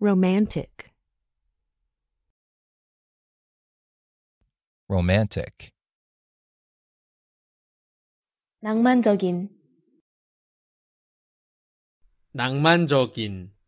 Romantic. Romantic. 낭만적인. 낭만적인.